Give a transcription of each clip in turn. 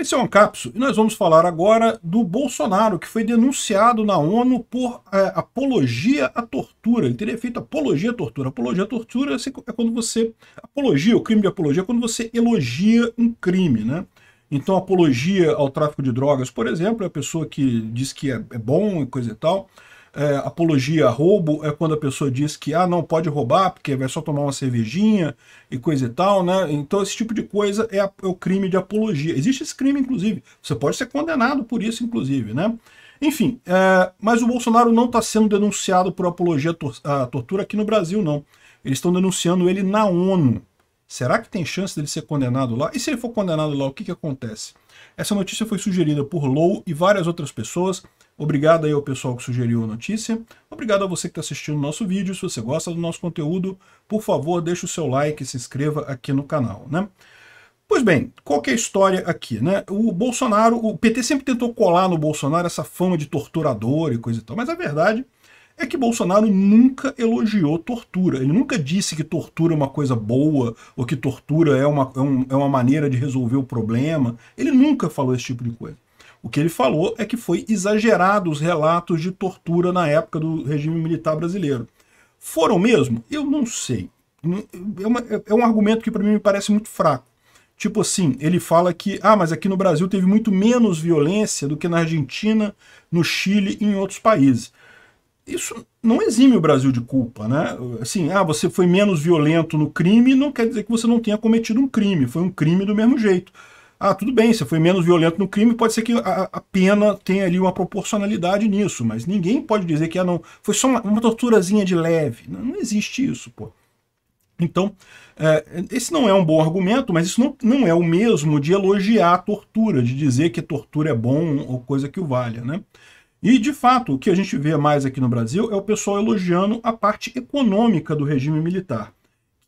Esse é um capso e nós vamos falar agora do Bolsonaro, que foi denunciado na ONU por é, apologia à tortura. Ele teria feito apologia à tortura. Apologia à tortura é, é quando você... Apologia, o crime de apologia, é quando você elogia um crime, né? Então, apologia ao tráfico de drogas, por exemplo, é a pessoa que diz que é, é bom e coisa e tal é, apologia a roubo é quando a pessoa diz que ah, não pode roubar porque vai só tomar uma cervejinha e coisa e tal, né? Então esse tipo de coisa é, a, é o crime de apologia. Existe esse crime, inclusive. Você pode ser condenado por isso, inclusive, né? Enfim, é, mas o Bolsonaro não está sendo denunciado por apologia à tortura aqui no Brasil, não. Eles estão denunciando ele na ONU. Será que tem chance dele ser condenado lá? E se ele for condenado lá, o que, que acontece? Essa notícia foi sugerida por Low e várias outras pessoas. Obrigado aí ao pessoal que sugeriu a notícia. Obrigado a você que está assistindo o nosso vídeo. Se você gosta do nosso conteúdo, por favor, deixe o seu like e se inscreva aqui no canal, né? Pois bem, qual que é a história aqui, né? O Bolsonaro, o PT sempre tentou colar no Bolsonaro essa fama de torturador e coisa e tal, mas a verdade é que Bolsonaro nunca elogiou tortura. Ele nunca disse que tortura é uma coisa boa ou que tortura é uma, é, um, é uma maneira de resolver o problema. Ele nunca falou esse tipo de coisa. O que ele falou é que foi exagerado os relatos de tortura na época do regime militar brasileiro. Foram mesmo? Eu não sei. É, uma, é, é um argumento que para mim me parece muito fraco. Tipo assim, ele fala que, ah, mas aqui no Brasil teve muito menos violência do que na Argentina, no Chile e em outros países. Isso não exime o Brasil de culpa, né? Assim, ah, você foi menos violento no crime, não quer dizer que você não tenha cometido um crime, foi um crime do mesmo jeito. Ah, tudo bem, você foi menos violento no crime, pode ser que a, a pena tenha ali uma proporcionalidade nisso, mas ninguém pode dizer que ah, não, foi só uma, uma torturazinha de leve. Não, não existe isso, pô. Então, é, esse não é um bom argumento, mas isso não, não é o mesmo de elogiar a tortura, de dizer que tortura é bom ou coisa que o valha, né? E, de fato, o que a gente vê mais aqui no Brasil é o pessoal elogiando a parte econômica do regime militar.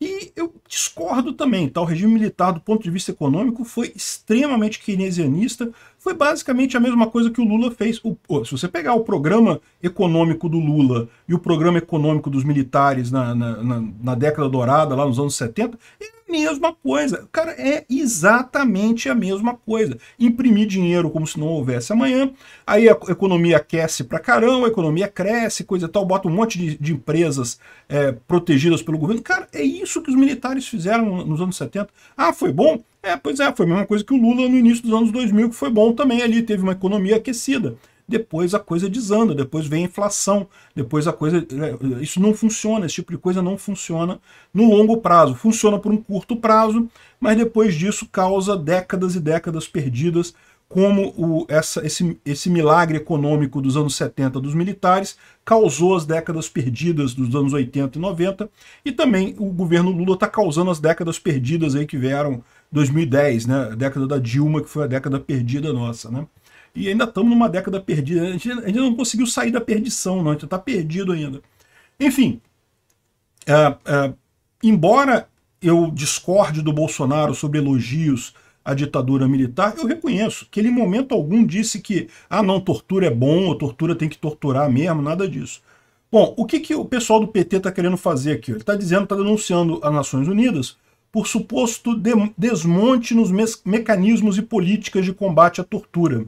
E eu discordo também, tá? O regime militar, do ponto de vista econômico, foi extremamente keynesianista, foi basicamente a mesma coisa que o Lula fez. O, se você pegar o programa econômico do Lula e o programa econômico dos militares na, na, na, na década dourada, lá nos anos 70, é mesma coisa. Cara, é exatamente a mesma coisa. Imprimir dinheiro como se não houvesse amanhã, aí a economia aquece pra caramba, a economia cresce, coisa e tal, bota um monte de, de empresas é, protegidas pelo governo. Cara, é isso que os militares fizeram nos anos 70. Ah, foi bom? É, pois é, foi a mesma coisa que o Lula no início dos anos 2000, que foi bom também ali, teve uma economia aquecida depois a coisa desanda, depois vem a inflação, depois a coisa. É, é, isso não funciona, esse tipo de coisa não funciona no longo prazo. Funciona por um curto prazo, mas depois disso causa décadas e décadas perdidas, como o, essa, esse, esse milagre econômico dos anos 70 dos militares causou as décadas perdidas dos anos 80 e 90, e também o governo Lula está causando as décadas perdidas aí que vieram 2010, né? A década da Dilma, que foi a década perdida nossa, né? e ainda estamos numa década perdida. A gente ainda não conseguiu sair da perdição, não. a gente está perdido ainda. Enfim, é, é, embora eu discorde do Bolsonaro sobre elogios à ditadura militar, eu reconheço que ele em momento algum disse que ah não, tortura é bom, ou tortura tem que torturar mesmo, nada disso. Bom, o que, que o pessoal do PT está querendo fazer aqui? Ele está dizendo, está denunciando as Nações Unidas por suposto desmonte nos mecanismos e políticas de combate à tortura.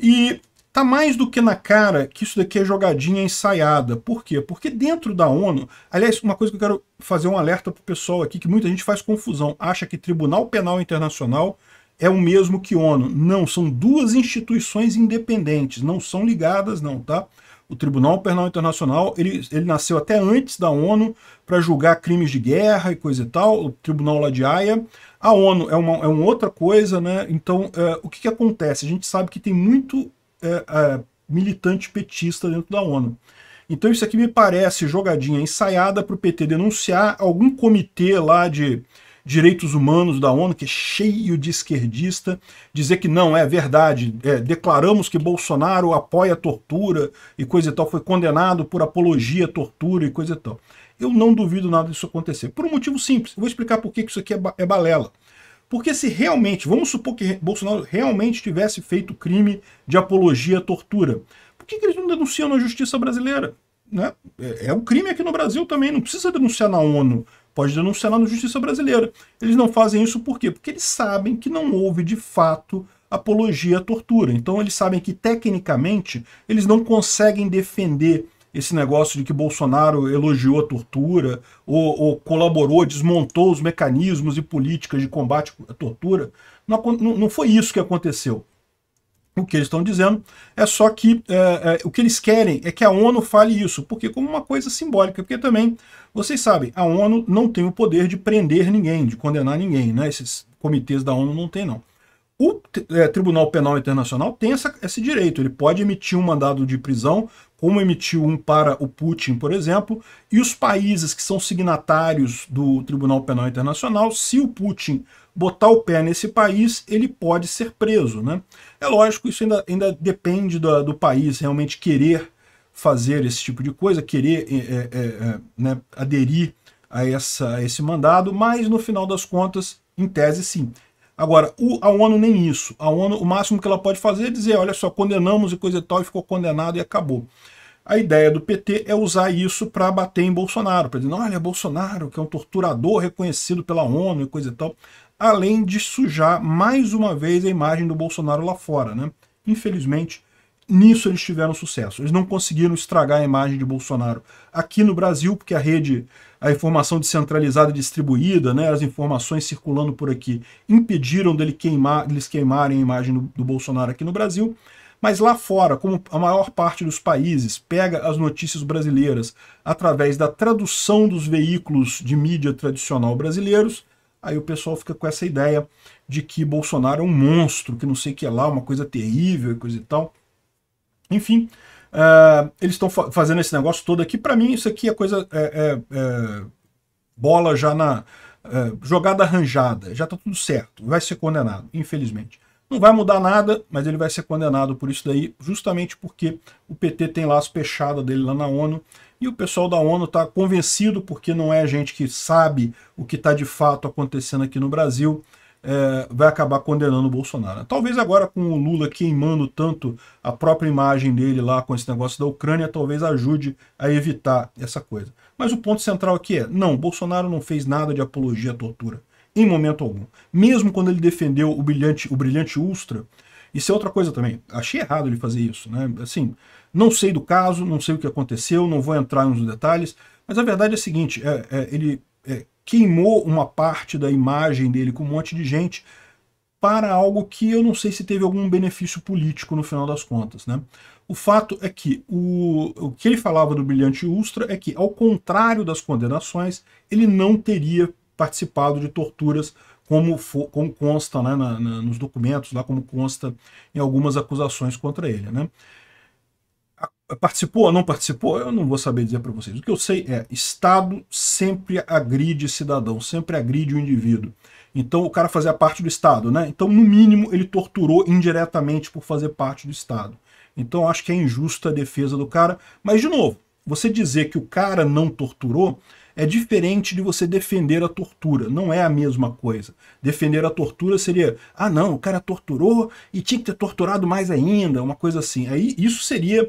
E tá mais do que na cara que isso daqui é jogadinha ensaiada. Por quê? Porque dentro da ONU, aliás, uma coisa que eu quero fazer um alerta pro pessoal aqui, que muita gente faz confusão, acha que Tribunal Penal Internacional é o mesmo que ONU. Não, são duas instituições independentes, não são ligadas não, tá? o Tribunal Penal Internacional, ele, ele nasceu até antes da ONU para julgar crimes de guerra e coisa e tal, o Tribunal lá de Haia. A ONU é uma, é uma outra coisa, né? Então, é, o que, que acontece? A gente sabe que tem muito é, é militante petista dentro da ONU. Então isso aqui me parece jogadinha ensaiada para o PT denunciar algum comitê lá de Direitos Humanos da ONU, que é cheio de esquerdista, dizer que não, é verdade, é, declaramos que Bolsonaro apoia a tortura e coisa e tal, foi condenado por apologia à tortura e coisa e tal. Eu não duvido nada disso acontecer, por um motivo simples. Eu vou explicar por que isso aqui é, ba é balela. Porque se realmente, vamos supor que Bolsonaro realmente tivesse feito crime de apologia à tortura, por que, que eles não denunciam na justiça brasileira? Né? É, é um crime aqui no Brasil também, não precisa denunciar na ONU, pode denunciar lá na justiça brasileira. Eles não fazem isso por quê? Porque eles sabem que não houve de fato apologia à tortura. Então eles sabem que tecnicamente eles não conseguem defender esse negócio de que Bolsonaro elogiou a tortura ou, ou colaborou, desmontou os mecanismos e políticas de combate à tortura. Não, não, não foi isso que aconteceu. O que eles estão dizendo é só que é, é, o que eles querem é que a ONU fale isso, porque como uma coisa simbólica, porque também, vocês sabem, a ONU não tem o poder de prender ninguém, de condenar ninguém, né? Esses comitês da ONU não tem, não. O é, Tribunal Penal Internacional tem essa, esse direito, ele pode emitir um mandado de prisão como emitiu um para o Putin, por exemplo, e os países que são signatários do Tribunal Penal Internacional, se o Putin botar o pé nesse país, ele pode ser preso. Né? É lógico, isso ainda, ainda depende do, do país realmente querer fazer esse tipo de coisa, querer é, é, é, né, aderir a, essa, a esse mandado, mas no final das contas, em tese, sim, Agora, a ONU nem isso. A ONU, o máximo que ela pode fazer é dizer, olha só, condenamos e coisa e tal, e ficou condenado e acabou. A ideia do PT é usar isso para bater em Bolsonaro, para dizer, olha, Bolsonaro, que é um torturador reconhecido pela ONU e coisa e tal, além de sujar mais uma vez a imagem do Bolsonaro lá fora. Né? Infelizmente, Nisso eles tiveram sucesso. Eles não conseguiram estragar a imagem de Bolsonaro aqui no Brasil, porque a rede, a informação descentralizada e distribuída, né, as informações circulando por aqui, impediram dele queimar, eles queimarem a imagem do, do Bolsonaro aqui no Brasil. Mas lá fora, como a maior parte dos países pega as notícias brasileiras através da tradução dos veículos de mídia tradicional brasileiros, aí o pessoal fica com essa ideia de que Bolsonaro é um monstro, que não sei o que é lá, uma coisa terrível e coisa e tal. Enfim, ah, eles estão fa fazendo esse negócio todo aqui. Para mim, isso aqui é coisa. É, é, é bola já na. É, jogada arranjada. Já está tudo certo. Vai ser condenado, infelizmente. Não vai mudar nada, mas ele vai ser condenado por isso daí, justamente porque o PT tem lá as pechadas dele lá na ONU e o pessoal da ONU está convencido, porque não é gente que sabe o que está de fato acontecendo aqui no Brasil, é, vai acabar condenando o Bolsonaro. Talvez agora com o Lula queimando tanto a própria imagem dele lá com esse negócio da Ucrânia, talvez ajude a evitar essa coisa. Mas o ponto central aqui é, não, Bolsonaro não fez nada de apologia à tortura, em momento algum. Mesmo quando ele defendeu o brilhante, o brilhante Ustra, isso é outra coisa também, achei errado ele fazer isso, né? Assim, não sei do caso, não sei o que aconteceu, não vou entrar nos detalhes, mas a verdade é a seguinte, é, é, ele é, queimou uma parte da imagem dele com um monte de gente para algo que eu não sei se teve algum benefício político no final das contas. Né? O fato é que o, o que ele falava do brilhante Ustra é que, ao contrário das condenações, ele não teria participado de torturas como, for, como consta né, na, na, nos documentos, lá como consta em algumas acusações contra ele. Né? participou ou não participou, eu não vou saber dizer para vocês. O que eu sei é, Estado sempre agride cidadão, sempre agride o indivíduo. Então o cara fazia parte do Estado, né? Então, no mínimo, ele torturou indiretamente por fazer parte do Estado. Então acho que é injusta a defesa do cara. Mas, de novo, você dizer que o cara não torturou é diferente de você defender a tortura. Não é a mesma coisa. Defender a tortura seria, ah não, o cara torturou e tinha que ter torturado mais ainda, uma coisa assim. Aí isso seria